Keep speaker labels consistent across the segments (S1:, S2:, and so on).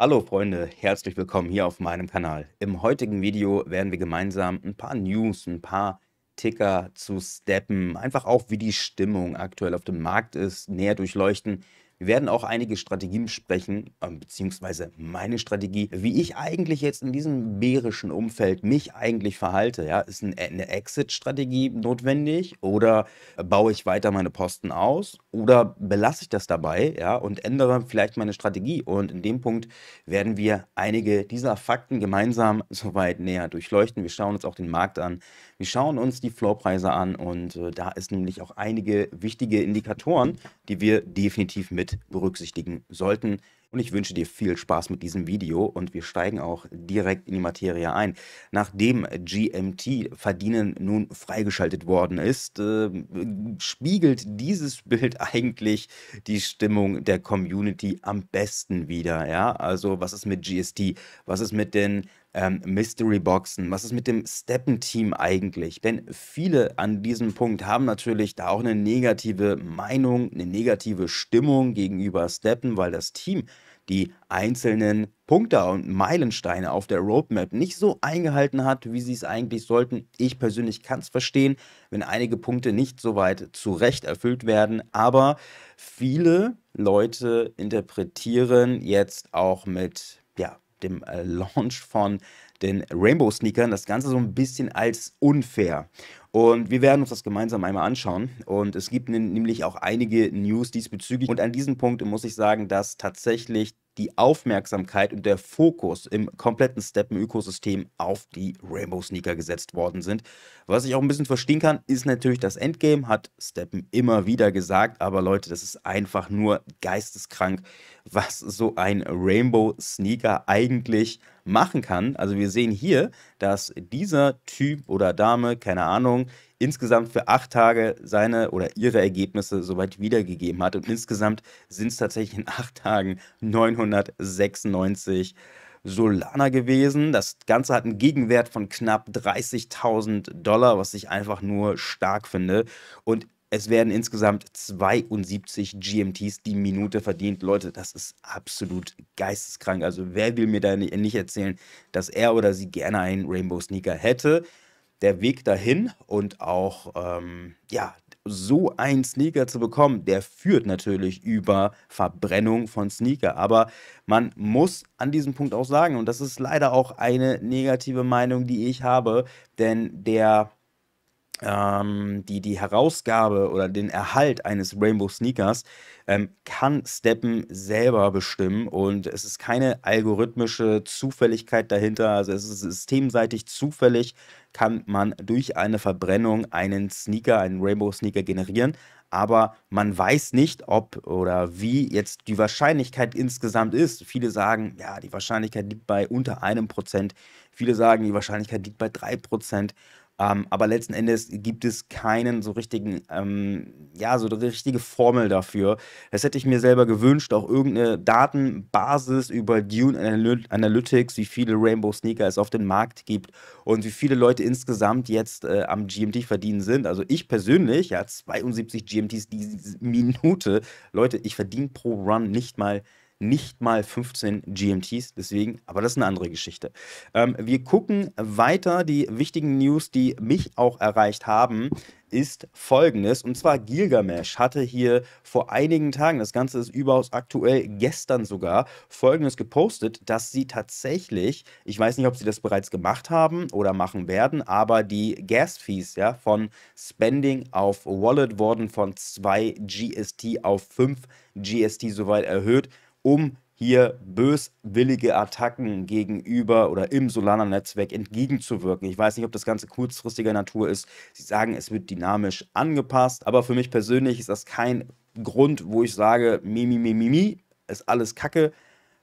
S1: Hallo Freunde, herzlich willkommen hier auf meinem Kanal. Im heutigen Video werden wir gemeinsam ein paar News, ein paar Ticker zu Steppen, einfach auch wie die Stimmung aktuell auf dem Markt ist, näher durchleuchten. Wir werden auch einige Strategien besprechen, ähm, beziehungsweise meine Strategie, wie ich eigentlich jetzt in diesem bärischen Umfeld mich eigentlich verhalte. Ja? Ist eine Exit-Strategie notwendig oder baue ich weiter meine Posten aus oder belasse ich das dabei ja? und ändere vielleicht meine Strategie? Und in dem Punkt werden wir einige dieser Fakten gemeinsam soweit näher durchleuchten. Wir schauen uns auch den Markt an, wir schauen uns die Floorpreise an und äh, da ist nämlich auch einige wichtige Indikatoren, die wir definitiv mit mit berücksichtigen sollten. Und ich wünsche dir viel Spaß mit diesem Video und wir steigen auch direkt in die Materie ein. Nachdem GMT Verdienen nun freigeschaltet worden ist, äh, spiegelt dieses Bild eigentlich die Stimmung der Community am besten wieder. Ja? Also was ist mit GST? Was ist mit den ähm, Mystery-Boxen? Was ist mit dem Steppen-Team eigentlich? Denn viele an diesem Punkt haben natürlich da auch eine negative Meinung, eine negative Stimmung gegenüber Steppen, weil das Team die einzelnen Punkte und Meilensteine auf der Roadmap nicht so eingehalten hat, wie sie es eigentlich sollten. Ich persönlich kann es verstehen, wenn einige Punkte nicht so weit zu Recht erfüllt werden, aber viele Leute interpretieren jetzt auch mit dem äh, Launch von den Rainbow Sneakern das Ganze so ein bisschen als unfair. Und wir werden uns das gemeinsam einmal anschauen. Und es gibt nämlich auch einige News diesbezüglich. Und an diesem Punkt muss ich sagen, dass tatsächlich die Aufmerksamkeit und der Fokus im kompletten Steppen-Ökosystem auf die Rainbow-Sneaker gesetzt worden sind. Was ich auch ein bisschen verstehen kann, ist natürlich das Endgame, hat Steppen immer wieder gesagt, aber Leute, das ist einfach nur geisteskrank, was so ein Rainbow-Sneaker eigentlich machen kann. Also wir sehen hier, dass dieser Typ oder Dame, keine Ahnung, insgesamt für acht Tage seine oder ihre Ergebnisse soweit wiedergegeben hat. Und insgesamt sind es tatsächlich in acht Tagen 996 Solana gewesen. Das Ganze hat einen Gegenwert von knapp 30.000 Dollar, was ich einfach nur stark finde. Und es werden insgesamt 72 GMTs die Minute verdient. Leute, das ist absolut geisteskrank. Also wer will mir da nicht erzählen, dass er oder sie gerne einen Rainbow Sneaker hätte? der Weg dahin und auch, ähm, ja, so einen Sneaker zu bekommen, der führt natürlich über Verbrennung von Sneaker. Aber man muss an diesem Punkt auch sagen, und das ist leider auch eine negative Meinung, die ich habe, denn der ähm, die, die Herausgabe oder den Erhalt eines Rainbow Sneakers ähm, kann Steppen selber bestimmen und es ist keine algorithmische Zufälligkeit dahinter, also es ist systemseitig zufällig, kann man durch eine Verbrennung einen Sneaker, einen Rainbow Sneaker generieren, aber man weiß nicht, ob oder wie jetzt die Wahrscheinlichkeit insgesamt ist. Viele sagen, ja, die Wahrscheinlichkeit liegt bei unter einem Prozent. Viele sagen, die Wahrscheinlichkeit liegt bei drei Prozent. Ähm, aber letzten Endes gibt es keinen so richtigen, ähm, ja, so eine richtige Formel dafür. Das hätte ich mir selber gewünscht, auch irgendeine Datenbasis über Dune Analytics, wie viele Rainbow Sneaker es auf den Markt gibt und wie viele Leute insgesamt jetzt äh, am GMT verdienen sind. Also ich persönlich, ja, 72 GMTs die Minute. Leute, ich verdiene pro Run nicht mal nicht mal 15 GMTs, deswegen, aber das ist eine andere Geschichte. Ähm, wir gucken weiter. Die wichtigen News, die mich auch erreicht haben, ist folgendes. Und zwar Gilgamesh hatte hier vor einigen Tagen, das Ganze ist überaus aktuell, gestern sogar, folgendes gepostet, dass sie tatsächlich, ich weiß nicht, ob sie das bereits gemacht haben oder machen werden, aber die Gas-Fees ja, von Spending auf Wallet wurden von 2 GST auf 5 GST soweit erhöht um hier böswillige Attacken gegenüber oder im Solana-Netzwerk entgegenzuwirken. Ich weiß nicht, ob das Ganze kurzfristiger Natur ist. Sie sagen, es wird dynamisch angepasst, aber für mich persönlich ist das kein Grund, wo ich sage, mi, mi, mi, ist alles Kacke.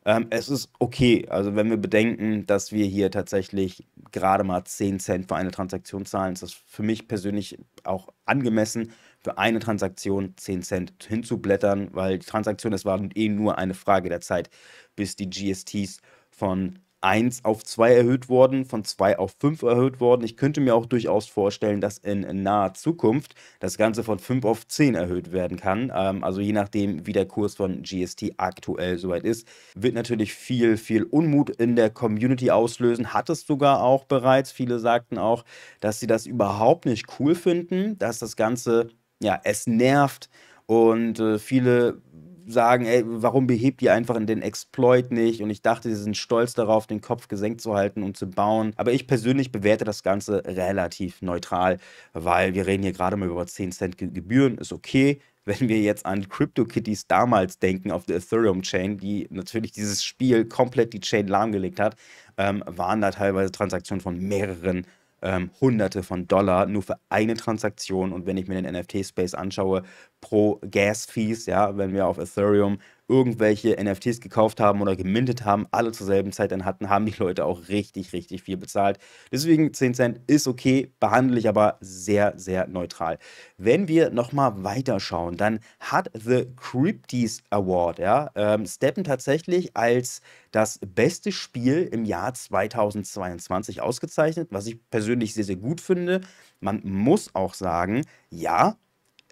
S1: Ähm, es ist okay, also wenn wir bedenken, dass wir hier tatsächlich gerade mal 10 Cent für eine Transaktion zahlen, ist das für mich persönlich auch angemessen für eine Transaktion 10 Cent hinzublättern, weil die Transaktion, es war eh nur eine Frage der Zeit, bis die GSTs von 1 auf 2 erhöht wurden, von 2 auf 5 erhöht wurden. Ich könnte mir auch durchaus vorstellen, dass in naher Zukunft das Ganze von 5 auf 10 erhöht werden kann. Ähm, also je nachdem, wie der Kurs von GST aktuell soweit ist, wird natürlich viel, viel Unmut in der Community auslösen. Hat es sogar auch bereits. Viele sagten auch, dass sie das überhaupt nicht cool finden, dass das Ganze ja, es nervt und äh, viele sagen, ey, warum behebt ihr einfach den Exploit nicht? Und ich dachte, sie sind stolz darauf, den Kopf gesenkt zu halten und zu bauen. Aber ich persönlich bewerte das Ganze relativ neutral, weil wir reden hier gerade mal über 10 Cent Gebühren, ist okay. Wenn wir jetzt an CryptoKitties damals denken auf der Ethereum-Chain, die natürlich dieses Spiel komplett die Chain lahmgelegt hat, ähm, waren da teilweise Transaktionen von mehreren ähm, Hunderte von Dollar nur für eine Transaktion. Und wenn ich mir den NFT-Space anschaue, pro Gas-Fees, ja, wenn wir auf Ethereum irgendwelche NFTs gekauft haben oder gemintet haben, alle zur selben Zeit dann hatten, haben die Leute auch richtig, richtig viel bezahlt. Deswegen 10 Cent ist okay, behandle ich aber sehr, sehr neutral. Wenn wir nochmal weiterschauen, dann hat The Crypties Award, ja, ähm, Steppen tatsächlich als das beste Spiel im Jahr 2022 ausgezeichnet, was ich persönlich sehr, sehr gut finde. Man muss auch sagen, ja,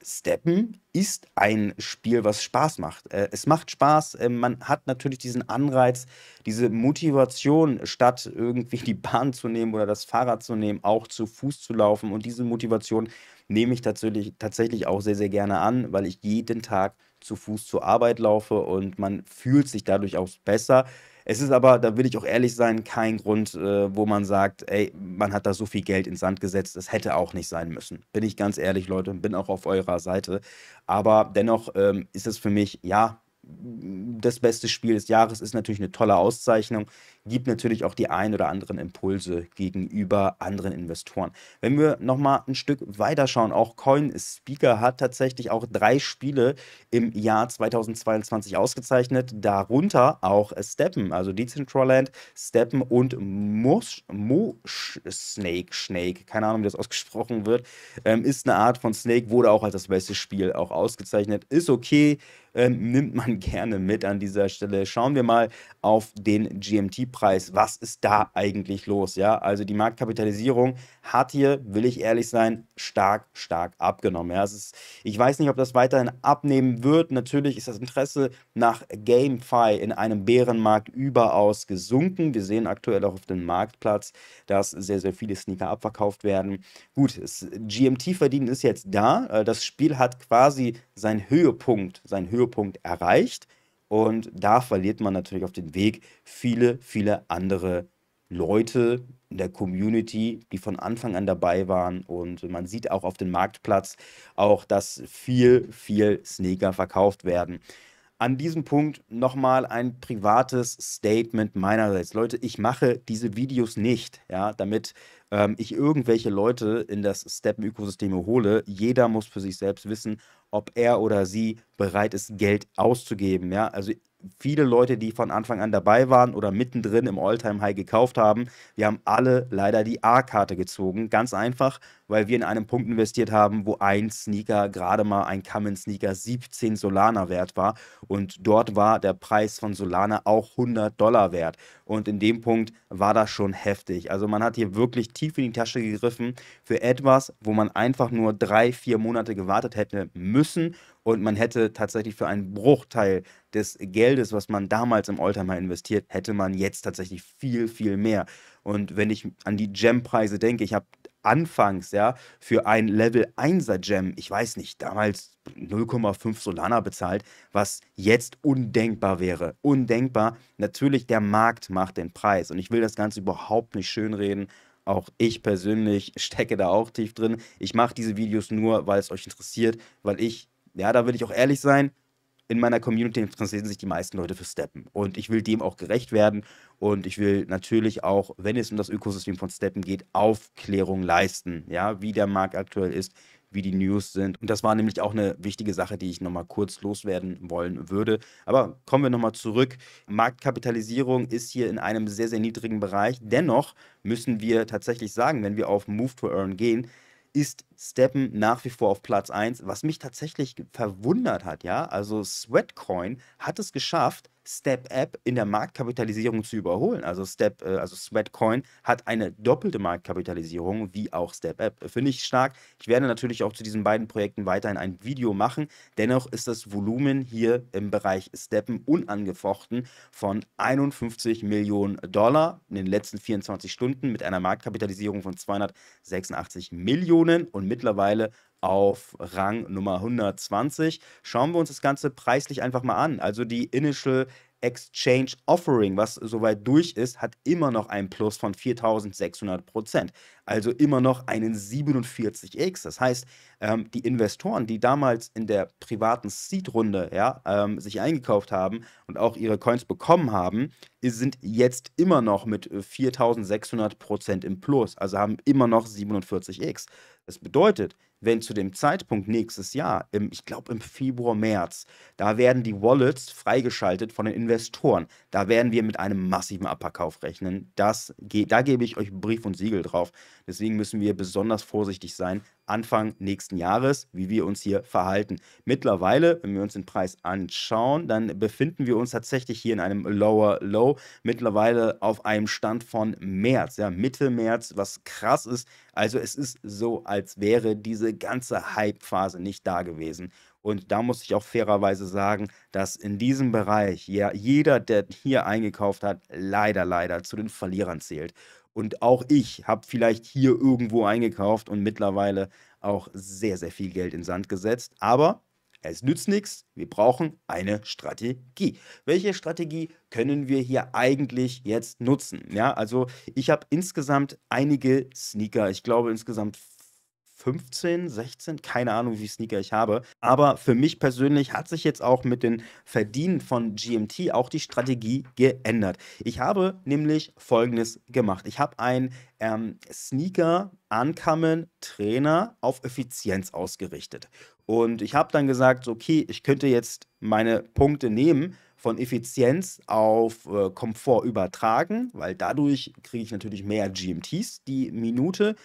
S1: Steppen ist ein Spiel, was Spaß macht. Äh, es macht Spaß, äh, man hat natürlich diesen Anreiz, diese Motivation, statt irgendwie die Bahn zu nehmen oder das Fahrrad zu nehmen, auch zu Fuß zu laufen. Und diese Motivation nehme ich tatsächlich, tatsächlich auch sehr, sehr gerne an, weil ich jeden Tag zu Fuß zur Arbeit laufe und man fühlt sich dadurch auch besser. Es ist aber, da will ich auch ehrlich sein, kein Grund, äh, wo man sagt, ey, man hat da so viel Geld ins Sand gesetzt, das hätte auch nicht sein müssen. Bin ich ganz ehrlich, Leute, bin auch auf eurer Seite. Aber dennoch ähm, ist es für mich, ja, das beste Spiel des Jahres ist natürlich eine tolle Auszeichnung, gibt natürlich auch die ein oder anderen Impulse gegenüber anderen Investoren. Wenn wir nochmal ein Stück weiter schauen, auch CoinSpeaker hat tatsächlich auch drei Spiele im Jahr 2022 ausgezeichnet, darunter auch Steppen, also Decentraland, Steppen und Mosh, Mosh Snake, Snake, keine Ahnung, wie das ausgesprochen wird, ähm, ist eine Art von Snake, wurde auch als das beste Spiel auch ausgezeichnet, ist okay, ähm, nimmt man gerne mit an dieser Stelle. Schauen wir mal auf den GMT-Preis. Was ist da eigentlich los? Ja, also die Marktkapitalisierung hat hier, will ich ehrlich sein, stark, stark abgenommen. Ja, es ist, ich weiß nicht, ob das weiterhin abnehmen wird. Natürlich ist das Interesse nach GameFi in einem Bärenmarkt überaus gesunken. Wir sehen aktuell auch auf dem Marktplatz, dass sehr, sehr viele Sneaker abverkauft werden. Gut, GMT-Verdienen ist jetzt da. Äh, das Spiel hat quasi seinen Höhepunkt, seinen Höhepunkt Höhepunkt erreicht. Und da verliert man natürlich auf dem Weg viele, viele andere Leute in der Community, die von Anfang an dabei waren. Und man sieht auch auf dem Marktplatz auch, dass viel, viel Sneaker verkauft werden. An diesem Punkt nochmal ein privates Statement meinerseits. Leute, ich mache diese Videos nicht, ja, damit ähm, ich irgendwelche Leute in das Steppen-Ökosystem hole. Jeder muss für sich selbst wissen, ob er oder sie bereit ist, Geld auszugeben. Ja, also viele Leute, die von Anfang an dabei waren oder mittendrin im All-Time-High gekauft haben, wir haben alle leider die A-Karte gezogen. Ganz einfach, weil wir in einen Punkt investiert haben, wo ein Sneaker, gerade mal ein cummins sneaker 17 Solana wert war. Und dort war der Preis von Solana auch 100 Dollar wert. Und in dem Punkt war das schon heftig. Also man hat hier wirklich tief in die Tasche gegriffen für etwas, wo man einfach nur drei, vier Monate gewartet hätte müssen und man hätte tatsächlich für einen Bruchteil des Geldes, was man damals im Oldtimer investiert, hätte man jetzt tatsächlich viel, viel mehr. Und wenn ich an die Gem-Preise denke, ich habe anfangs, ja, für ein Level 1er Gem, ich weiß nicht, damals 0,5 Solana bezahlt, was jetzt undenkbar wäre. Undenkbar. Natürlich, der Markt macht den Preis. Und ich will das Ganze überhaupt nicht schönreden. Auch ich persönlich stecke da auch tief drin. Ich mache diese Videos nur, weil es euch interessiert, weil ich ja, da will ich auch ehrlich sein, in meiner Community interessieren sich die meisten Leute für Steppen. Und ich will dem auch gerecht werden. Und ich will natürlich auch, wenn es um das Ökosystem von Steppen geht, Aufklärung leisten. Ja, wie der Markt aktuell ist, wie die News sind. Und das war nämlich auch eine wichtige Sache, die ich nochmal kurz loswerden wollen würde. Aber kommen wir nochmal zurück. Marktkapitalisierung ist hier in einem sehr, sehr niedrigen Bereich. Dennoch müssen wir tatsächlich sagen, wenn wir auf Move to Earn gehen, ist Steppen nach wie vor auf Platz 1, was mich tatsächlich verwundert hat, ja. Also Sweatcoin hat es geschafft, Step App in der Marktkapitalisierung zu überholen. Also Step, äh, also Sweatcoin hat eine doppelte Marktkapitalisierung wie auch Step App. Äh, finde ich stark. Ich werde natürlich auch zu diesen beiden Projekten weiterhin ein Video machen. Dennoch ist das Volumen hier im Bereich Steppen unangefochten von 51 Millionen Dollar in den letzten 24 Stunden mit einer Marktkapitalisierung von 286 Millionen und mittlerweile auf Rang Nummer 120. Schauen wir uns das Ganze preislich einfach mal an. Also die Initial Exchange Offering, was soweit durch ist, hat immer noch ein Plus von 4600 Prozent. Also immer noch einen 47x. Das heißt, ähm, die Investoren, die damals in der privaten Seed-Runde ja, ähm, sich eingekauft haben und auch ihre Coins bekommen haben, sind jetzt immer noch mit 4600 äh, Prozent im Plus. Also haben immer noch 47x. Das bedeutet, wenn zu dem Zeitpunkt nächstes Jahr, im, ich glaube im Februar, März, da werden die Wallets freigeschaltet von den Investoren. Da werden wir mit einem massiven Abverkauf rechnen. Das, da gebe ich euch Brief und Siegel drauf. Deswegen müssen wir besonders vorsichtig sein, Anfang nächsten Jahres, wie wir uns hier verhalten. Mittlerweile, wenn wir uns den Preis anschauen, dann befinden wir uns tatsächlich hier in einem Lower Low, mittlerweile auf einem Stand von März, ja, Mitte März, was krass ist. Also es ist so, als wäre diese ganze Hype-Phase nicht da gewesen. Und da muss ich auch fairerweise sagen, dass in diesem Bereich ja jeder, der hier eingekauft hat, leider, leider zu den Verlierern zählt. Und auch ich habe vielleicht hier irgendwo eingekauft und mittlerweile auch sehr, sehr viel Geld in Sand gesetzt. Aber es nützt nichts. Wir brauchen eine Strategie. Welche Strategie können wir hier eigentlich jetzt nutzen? Ja, also ich habe insgesamt einige Sneaker. Ich glaube insgesamt 15, 16, keine Ahnung, wie viele Sneaker ich habe. Aber für mich persönlich hat sich jetzt auch mit den Verdienen von GMT auch die Strategie geändert. Ich habe nämlich folgendes gemacht. Ich habe einen ähm, Sneaker ankommen Trainer auf Effizienz ausgerichtet. Und ich habe dann gesagt, okay, ich könnte jetzt meine Punkte nehmen, von Effizienz auf äh, Komfort übertragen, weil dadurch kriege ich natürlich mehr GMTs die Minute.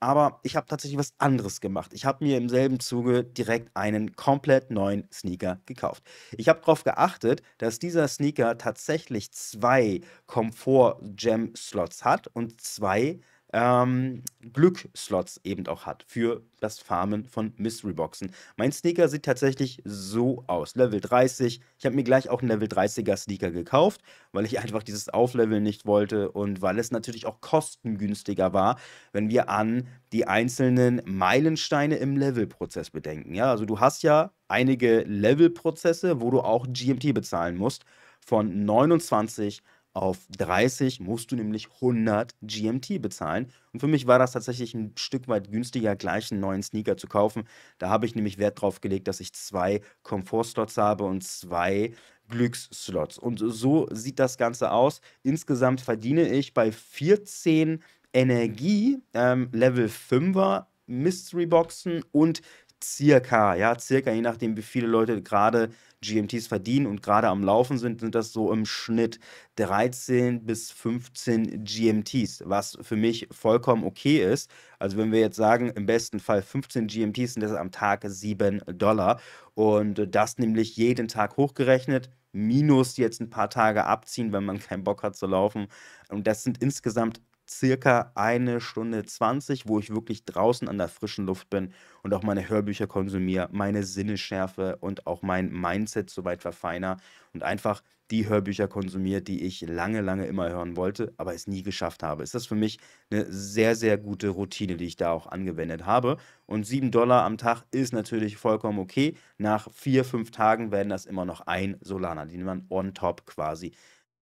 S1: Aber ich habe tatsächlich was anderes gemacht. Ich habe mir im selben Zuge direkt einen komplett neuen Sneaker gekauft. Ich habe darauf geachtet, dass dieser Sneaker tatsächlich zwei Komfort-Gem-Slots hat und zwei ähm, Glückslots eben auch hat für das Farmen von Mystery Boxen. Mein Sneaker sieht tatsächlich so aus. Level 30. Ich habe mir gleich auch einen Level 30er Sneaker gekauft, weil ich einfach dieses Aufleveln nicht wollte und weil es natürlich auch kostengünstiger war, wenn wir an die einzelnen Meilensteine im Levelprozess bedenken. Ja, also du hast ja einige Levelprozesse, wo du auch GMT bezahlen musst von 29 auf 30 musst du nämlich 100 GMT bezahlen. Und für mich war das tatsächlich ein Stück weit günstiger, gleich einen neuen Sneaker zu kaufen. Da habe ich nämlich Wert drauf gelegt, dass ich zwei Komfortslots habe und zwei Glücksslots. Und so sieht das Ganze aus. Insgesamt verdiene ich bei 14 Energie, ähm, Level 5er Mystery Boxen und circa, ja, circa, je nachdem, wie viele Leute gerade GMTs verdienen und gerade am Laufen sind, sind das so im Schnitt 13 bis 15 GMTs, was für mich vollkommen okay ist. Also wenn wir jetzt sagen, im besten Fall 15 GMTs sind das am Tag 7 Dollar und das nämlich jeden Tag hochgerechnet, minus jetzt ein paar Tage abziehen, wenn man keinen Bock hat zu laufen. Und das sind insgesamt circa eine Stunde 20, wo ich wirklich draußen an der frischen Luft bin und auch meine Hörbücher konsumiere, meine Sinne schärfe und auch mein Mindset soweit verfeiner und einfach die Hörbücher konsumiere, die ich lange, lange immer hören wollte, aber es nie geschafft habe. Ist das für mich eine sehr, sehr gute Routine, die ich da auch angewendet habe. Und 7 Dollar am Tag ist natürlich vollkommen okay. Nach vier, fünf Tagen werden das immer noch ein Solana, den man on top quasi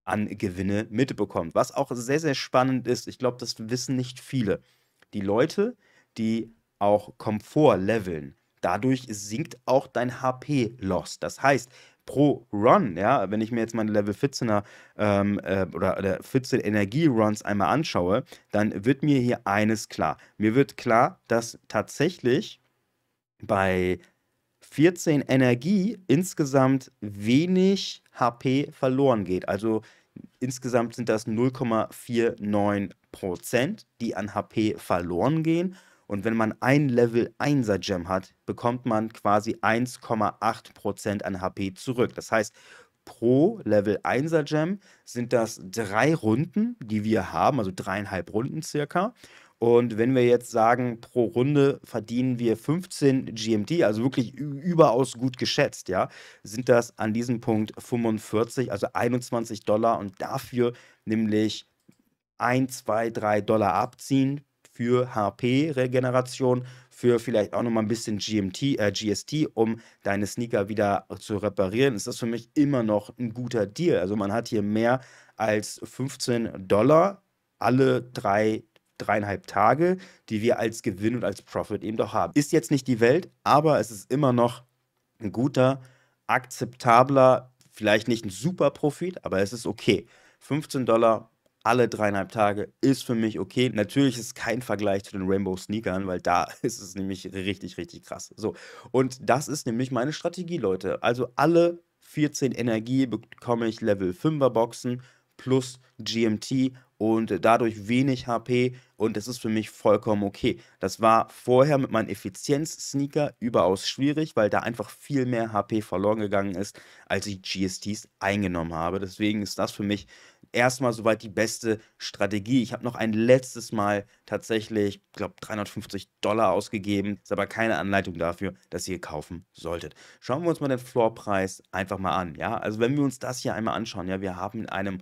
S1: an Gewinne mitbekommt. Was auch sehr, sehr spannend ist, ich glaube, das wissen nicht viele. Die Leute, die auch Komfort leveln, dadurch sinkt auch dein HP-Loss. Das heißt, pro Run, ja, wenn ich mir jetzt meine Level 14er ähm, äh, oder, oder 14 Energie-Runs einmal anschaue, dann wird mir hier eines klar. Mir wird klar, dass tatsächlich bei 14 Energie insgesamt wenig HP verloren geht. Also insgesamt sind das 0,49 Prozent, die an HP verloren gehen. Und wenn man ein Level 1er Gem hat, bekommt man quasi 1,8 Prozent an HP zurück. Das heißt, pro Level 1er Gem sind das drei Runden, die wir haben, also dreieinhalb Runden circa. Und wenn wir jetzt sagen, pro Runde verdienen wir 15 GMT, also wirklich überaus gut geschätzt, ja, sind das an diesem Punkt 45, also 21 Dollar und dafür nämlich 1, 2, 3 Dollar abziehen für HP-Regeneration, für vielleicht auch nochmal ein bisschen GMT, äh, GST, um deine Sneaker wieder zu reparieren, ist das für mich immer noch ein guter Deal. Also man hat hier mehr als 15 Dollar alle drei dreieinhalb Tage, die wir als Gewinn und als Profit eben doch haben. Ist jetzt nicht die Welt, aber es ist immer noch ein guter, akzeptabler, vielleicht nicht ein super Profit, aber es ist okay. 15 Dollar alle dreieinhalb Tage ist für mich okay. Natürlich ist es kein Vergleich zu den Rainbow Sneakern, weil da ist es nämlich richtig, richtig krass. So, und das ist nämlich meine Strategie, Leute. Also alle 14 Energie bekomme ich Level 5er Boxen plus GMT und dadurch wenig HP und das ist für mich vollkommen okay. Das war vorher mit meinem Effizienz-Sneaker überaus schwierig, weil da einfach viel mehr HP verloren gegangen ist, als ich GSTs eingenommen habe. Deswegen ist das für mich erstmal soweit die beste Strategie. Ich habe noch ein letztes Mal tatsächlich, glaube 350 Dollar ausgegeben. Ist aber keine Anleitung dafür, dass ihr kaufen solltet. Schauen wir uns mal den Floorpreis einfach mal an. Ja, also wenn wir uns das hier einmal anschauen, ja, wir haben in einem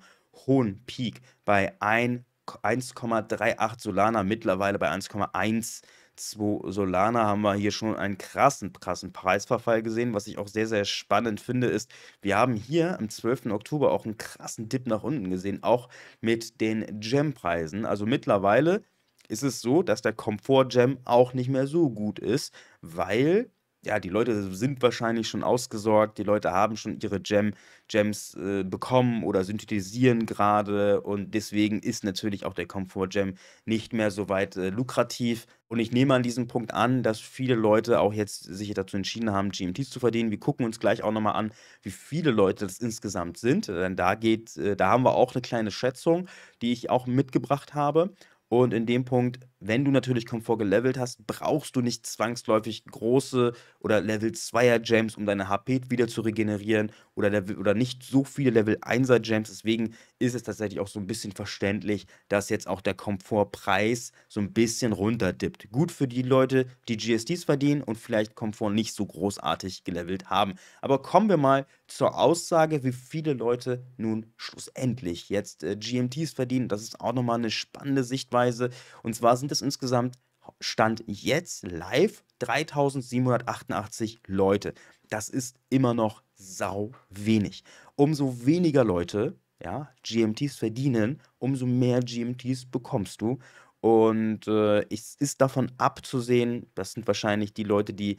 S1: hohen Peak bei 1,38 Solana, mittlerweile bei 1,12 Solana haben wir hier schon einen krassen, krassen Preisverfall gesehen. Was ich auch sehr, sehr spannend finde, ist, wir haben hier am 12. Oktober auch einen krassen Dip nach unten gesehen, auch mit den Gem-Preisen. Also mittlerweile ist es so, dass der Komfort-Gem auch nicht mehr so gut ist, weil ja, die Leute sind wahrscheinlich schon ausgesorgt, die Leute haben schon ihre Gem, Gems äh, bekommen oder synthetisieren gerade und deswegen ist natürlich auch der Comfort gem nicht mehr so weit äh, lukrativ. Und ich nehme an diesem Punkt an, dass viele Leute auch jetzt sich dazu entschieden haben, GMTs zu verdienen. Wir gucken uns gleich auch nochmal an, wie viele Leute das insgesamt sind. Denn da geht, äh, da haben wir auch eine kleine Schätzung, die ich auch mitgebracht habe. Und in dem Punkt wenn du natürlich Komfort gelevelt hast, brauchst du nicht zwangsläufig große oder Level 2er Gems, um deine HP wieder zu regenerieren oder, Level, oder nicht so viele Level 1er Gems. Deswegen ist es tatsächlich auch so ein bisschen verständlich, dass jetzt auch der Komfortpreis so ein bisschen runterdippt. Gut für die Leute, die GSDs verdienen und vielleicht Komfort nicht so großartig gelevelt haben. Aber kommen wir mal zur Aussage, wie viele Leute nun schlussendlich jetzt äh, GMTs verdienen. Das ist auch nochmal eine spannende Sichtweise. Und zwar sind es es insgesamt Stand jetzt live 3788 Leute. Das ist immer noch sau wenig. Umso weniger Leute, ja, GMTs verdienen, umso mehr GMTs bekommst du. Und äh, es ist davon abzusehen, das sind wahrscheinlich die Leute, die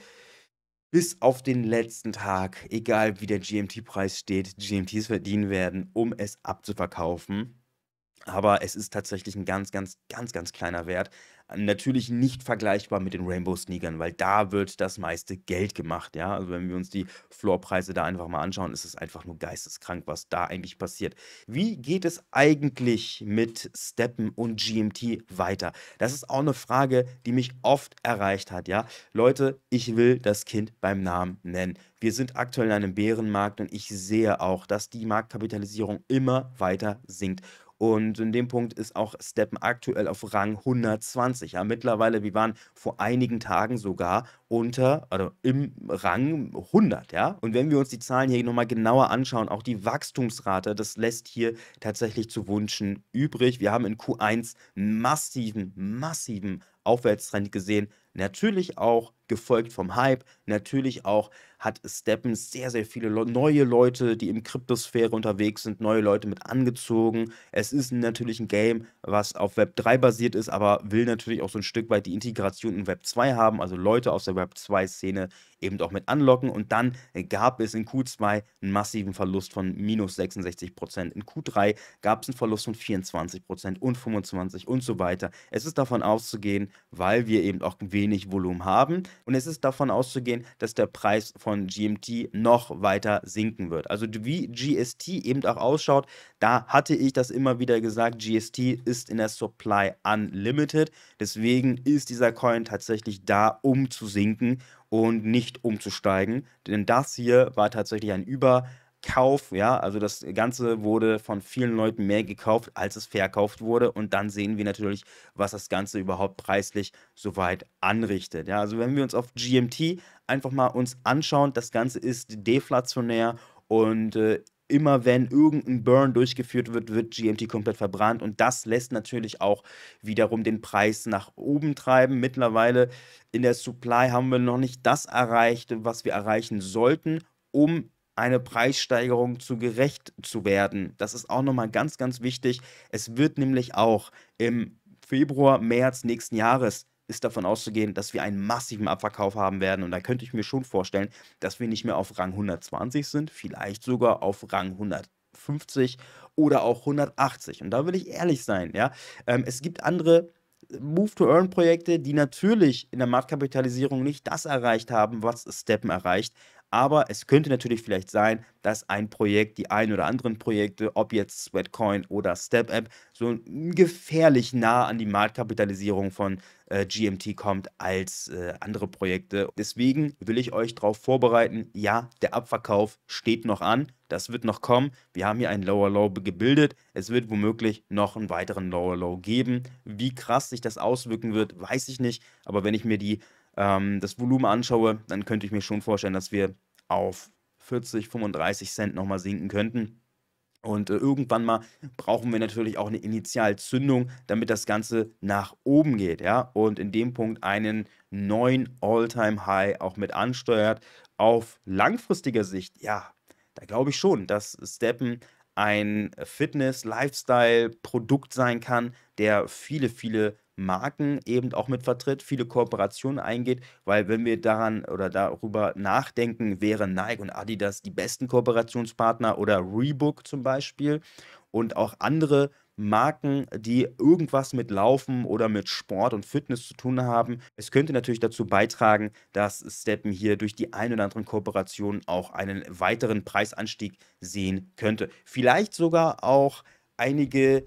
S1: bis auf den letzten Tag, egal wie der GMT-Preis steht, GMTs verdienen werden, um es abzuverkaufen. Aber es ist tatsächlich ein ganz, ganz, ganz, ganz kleiner Wert. Natürlich nicht vergleichbar mit den Rainbow Sneakern, weil da wird das meiste Geld gemacht. Ja, also wenn wir uns die Floorpreise da einfach mal anschauen, ist es einfach nur geisteskrank, was da eigentlich passiert. Wie geht es eigentlich mit Steppen und GMT weiter? Das ist auch eine Frage, die mich oft erreicht hat. Ja, Leute, ich will das Kind beim Namen nennen. Wir sind aktuell in einem Bärenmarkt und ich sehe auch, dass die Marktkapitalisierung immer weiter sinkt. Und in dem Punkt ist auch Steppen aktuell auf Rang 120. Ja, mittlerweile, wir waren vor einigen Tagen sogar unter, also im Rang 100, ja. Und wenn wir uns die Zahlen hier nochmal genauer anschauen, auch die Wachstumsrate, das lässt hier tatsächlich zu wünschen übrig. Wir haben in Q1 massiven, massiven Aufwärtstrend gesehen. Natürlich auch gefolgt vom Hype. Natürlich auch hat Steppen sehr, sehr viele Le neue Leute, die im Kryptosphäre unterwegs sind, neue Leute mit angezogen. Es ist natürlich ein Game, was auf Web 3 basiert ist, aber will natürlich auch so ein Stück weit die Integration in Web 2 haben, also Leute aus der Web 2-Szene eben auch mit anlocken. Und dann gab es in Q2 einen massiven Verlust von minus 66 Prozent. In Q3 gab es einen Verlust von 24 Prozent und 25 und so weiter. Es ist davon auszugehen, weil wir eben auch wenig Volumen haben. Und es ist davon auszugehen, dass der Preis von GMT noch weiter sinken wird. Also wie GST eben auch ausschaut, da hatte ich das immer wieder gesagt, GST ist in der Supply unlimited. Deswegen ist dieser Coin tatsächlich da, um zu sinken und nicht umzusteigen. Denn das hier war tatsächlich ein Überkauf, ja, also das Ganze wurde von vielen Leuten mehr gekauft, als es verkauft wurde. Und dann sehen wir natürlich, was das Ganze überhaupt preislich soweit anrichtet. Ja, also wenn wir uns auf GMT einfach mal uns anschauen, das Ganze ist deflationär und äh, immer wenn irgendein Burn durchgeführt wird, wird GMT komplett verbrannt und das lässt natürlich auch wiederum den Preis nach oben treiben. Mittlerweile in der Supply haben wir noch nicht das erreicht, was wir erreichen sollten, um eine Preissteigerung zu gerecht zu werden. Das ist auch nochmal ganz, ganz wichtig. Es wird nämlich auch im Februar, März nächsten Jahres ist davon auszugehen, dass wir einen massiven Abverkauf haben werden. Und da könnte ich mir schon vorstellen, dass wir nicht mehr auf Rang 120 sind, vielleicht sogar auf Rang 150 oder auch 180. Und da will ich ehrlich sein, ja. Ähm, es gibt andere Move-to-Earn-Projekte, die natürlich in der Marktkapitalisierung nicht das erreicht haben, was Steppen erreicht. Aber es könnte natürlich vielleicht sein, dass ein Projekt, die ein oder anderen Projekte, ob jetzt Sweatcoin oder StepApp, so gefährlich nah an die Marktkapitalisierung von äh, GMT kommt als äh, andere Projekte. Deswegen will ich euch darauf vorbereiten, ja, der Abverkauf steht noch an, das wird noch kommen. Wir haben hier einen Lower Low gebildet. Es wird womöglich noch einen weiteren Lower Low geben. Wie krass sich das auswirken wird, weiß ich nicht. Aber wenn ich mir die, ähm, das Volumen anschaue, dann könnte ich mir schon vorstellen, dass wir auf 40, 35 Cent nochmal sinken könnten. Und äh, irgendwann mal brauchen wir natürlich auch eine Initialzündung, damit das Ganze nach oben geht, ja. Und in dem Punkt einen neuen All-Time-High auch mit ansteuert. Auf langfristiger Sicht, ja, da glaube ich schon, dass Steppen ein Fitness-Lifestyle-Produkt sein kann, der viele, viele Marken eben auch mit vertritt, viele Kooperationen eingeht, weil wenn wir daran oder darüber nachdenken, wären Nike und Adidas die besten Kooperationspartner oder Rebook zum Beispiel und auch andere Marken, die irgendwas mit Laufen oder mit Sport und Fitness zu tun haben. Es könnte natürlich dazu beitragen, dass Steppen hier durch die ein oder anderen Kooperationen auch einen weiteren Preisanstieg sehen könnte. Vielleicht sogar auch einige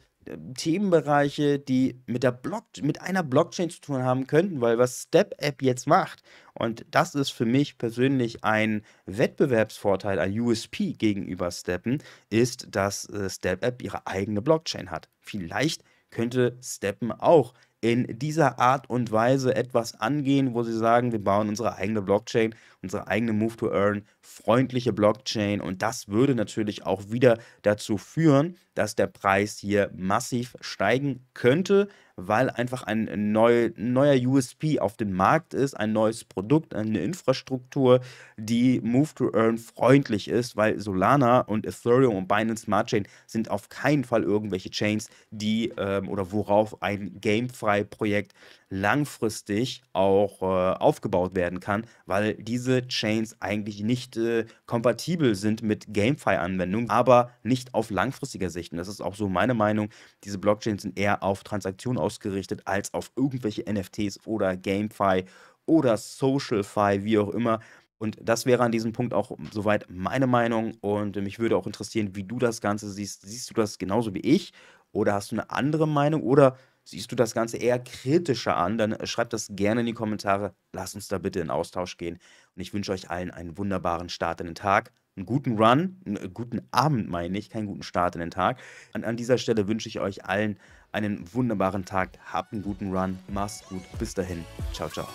S1: Themenbereiche, die mit, der Block mit einer Blockchain zu tun haben könnten, weil was Step App jetzt macht, und das ist für mich persönlich ein Wettbewerbsvorteil, ein USP gegenüber Steppen, ist, dass äh, Step App ihre eigene Blockchain hat. Vielleicht könnte Steppen auch in dieser Art und Weise etwas angehen, wo sie sagen, wir bauen unsere eigene Blockchain, unsere eigene Move-to-Earn, freundliche Blockchain und das würde natürlich auch wieder dazu führen, dass der Preis hier massiv steigen könnte, weil einfach ein neu, neuer USP auf dem Markt ist, ein neues Produkt, eine Infrastruktur, die Move-to-Earn freundlich ist, weil Solana und Ethereum und Binance Smart Chain sind auf keinen Fall irgendwelche Chains, die ähm, oder worauf ein Gamefrei-Projekt langfristig auch äh, aufgebaut werden kann, weil diese Chains eigentlich nicht äh, kompatibel sind mit GameFi-Anwendungen, aber nicht auf langfristiger Sicht. Und das ist auch so meine Meinung. Diese Blockchains sind eher auf Transaktionen aus ausgerichtet als auf irgendwelche NFTs oder GameFi oder SocialFi, wie auch immer. Und das wäre an diesem Punkt auch soweit meine Meinung. Und mich würde auch interessieren, wie du das Ganze siehst. Siehst du das genauso wie ich? Oder hast du eine andere Meinung? Oder siehst du das Ganze eher kritischer an? Dann schreib das gerne in die Kommentare. Lass uns da bitte in Austausch gehen. Und ich wünsche euch allen einen wunderbaren Start in den Tag. Einen guten Run, einen guten Abend meine ich, keinen guten Start in den Tag. Und an dieser Stelle wünsche ich euch allen einen wunderbaren Tag, habt einen guten Run, mach's gut, bis dahin, ciao, ciao.